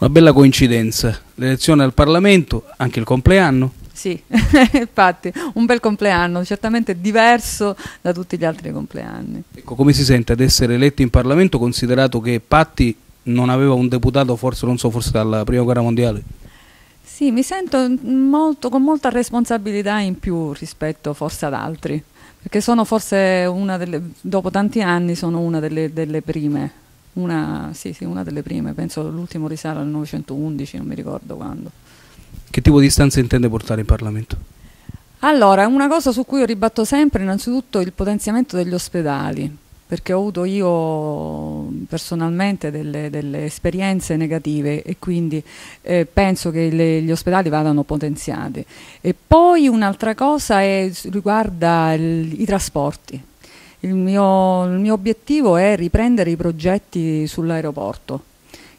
Una bella coincidenza, l'elezione al Parlamento, anche il compleanno. Sì, infatti, un bel compleanno, certamente diverso da tutti gli altri compleanni. Ecco, come si sente ad essere eletti in Parlamento considerato che Patti non aveva un deputato, forse non so, forse dalla Prima Guerra Mondiale? Sì, mi sento molto, con molta responsabilità in più rispetto forse ad altri, perché sono forse una delle, dopo tanti anni, sono una delle, delle prime una, sì, sì, una delle prime, penso l'ultimo risale al 911, non mi ricordo quando. Che tipo di stanze intende portare in Parlamento? Allora, una cosa su cui io ribatto sempre innanzitutto il potenziamento degli ospedali, perché ho avuto io personalmente delle, delle esperienze negative e quindi eh, penso che le, gli ospedali vadano potenziati. E poi un'altra cosa è, riguarda il, i trasporti il mio, il mio obiettivo è riprendere i progetti sull'aeroporto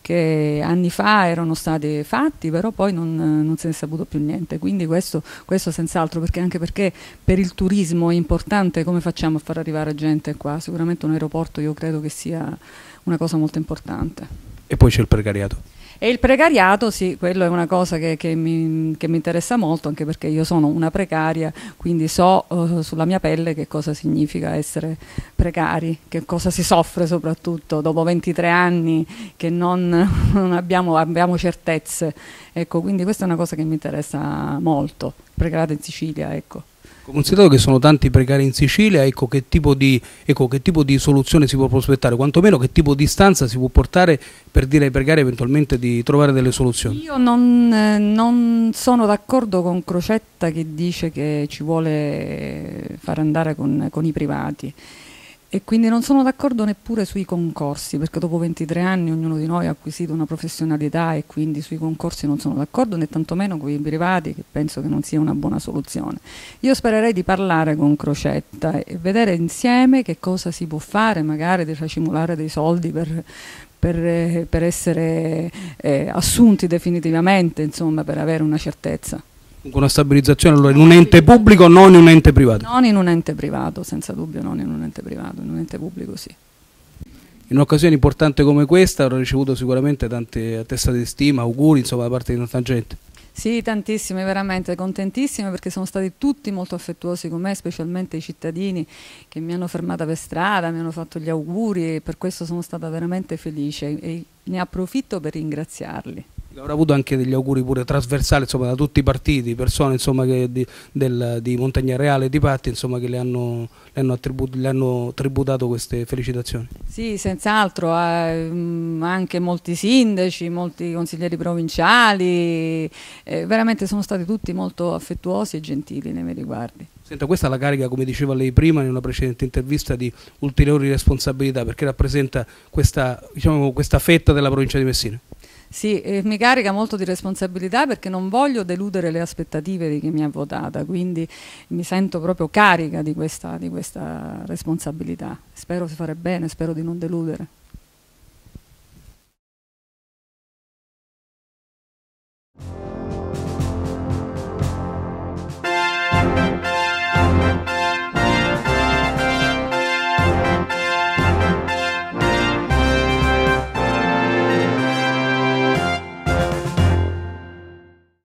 che anni fa erano stati fatti, però poi non, non se ne è saputo più niente. Quindi questo, questo senz'altro, perché anche perché per il turismo è importante come facciamo a far arrivare gente qua. Sicuramente un aeroporto io credo che sia una cosa molto importante. E poi c'è il precariato. E il precariato, sì, quello è una cosa che, che, mi, che mi, interessa molto, anche perché io sono una precaria, quindi so uh, sulla mia pelle che cosa significa essere precari, che cosa si soffre soprattutto dopo 23 anni che non, non abbiamo, abbiamo, certezze. Ecco, quindi questa è una cosa che mi interessa molto, il precariato in Sicilia, ecco. Considerato che sono tanti precari in Sicilia, ecco che, di, ecco che, tipo di, soluzione si può prospettare, quantomeno che tipo di stanza si può portare per dire ai precari eventualmente di trovare delle soluzioni? Io non, eh, non sono d'accordo con Crocetta che dice che ci vuole far andare con, con i privati. E quindi non sono d'accordo neppure sui concorsi, perché dopo 23 anni ognuno di noi ha acquisito una professionalità e quindi sui concorsi non sono d'accordo, né tantomeno con i privati, che penso che non sia una buona soluzione. Io spererei di parlare con Crocetta e vedere insieme che cosa si può fare, magari di racimolare dei soldi per, per, eh, per essere eh, assunti definitivamente, insomma, per avere una certezza una stabilizzazione allora, in un ente pubblico non in un ente privato? Non in un ente privato, senza dubbio non in un ente privato, in un ente pubblico sì. In un'occasione importante come questa avrò ricevuto sicuramente tante attestate di stima, auguri insomma, da parte di tanta gente. Sì, tantissime, veramente contentissime perché sono stati tutti molto affettuosi con me, specialmente i cittadini che mi hanno fermata per strada, mi hanno fatto gli auguri e per questo sono stata veramente felice e ne approfitto per ringraziarli avrà avuto anche degli auguri pure trasversali insomma, da tutti i partiti, persone insomma, di, del, di, Montagna Reale e di Patti insomma, che le hanno, le, hanno le hanno, tributato queste felicitazioni. Sì, senz'altro, eh, mm, anche molti sindaci, molti consiglieri provinciali, eh, veramente sono stati tutti molto affettuosi e gentili nei miei riguardi. Senta, questa è la carica, come diceva lei prima in una precedente intervista, di ulteriori responsabilità perché rappresenta questa, diciamo, questa fetta della provincia di Messina. Sì, eh, mi carica molto di responsabilità perché non voglio deludere le aspettative di chi mi ha votata, quindi mi sento proprio carica di questa, di questa responsabilità. Spero di fare bene, spero di non deludere.